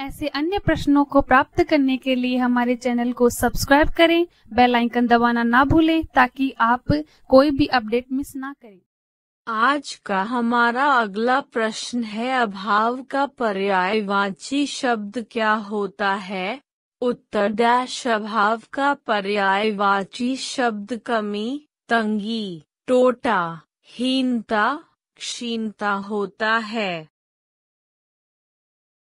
ऐसे अन्य प्रश्नों को प्राप्त करने के लिए हमारे चैनल को सब्सक्राइब करें बेल आइकन दबाना ना भूलें ताकि आप कोई भी अपडेट मिस ना करें आज का हमारा अगला प्रश्न है अभाव का पर्यायवाची शब्द क्या होता है उत्तर डैश अभाव का पर्यायवाची शब्द कमी तंगी टोटा हीनता क्षीणता होता है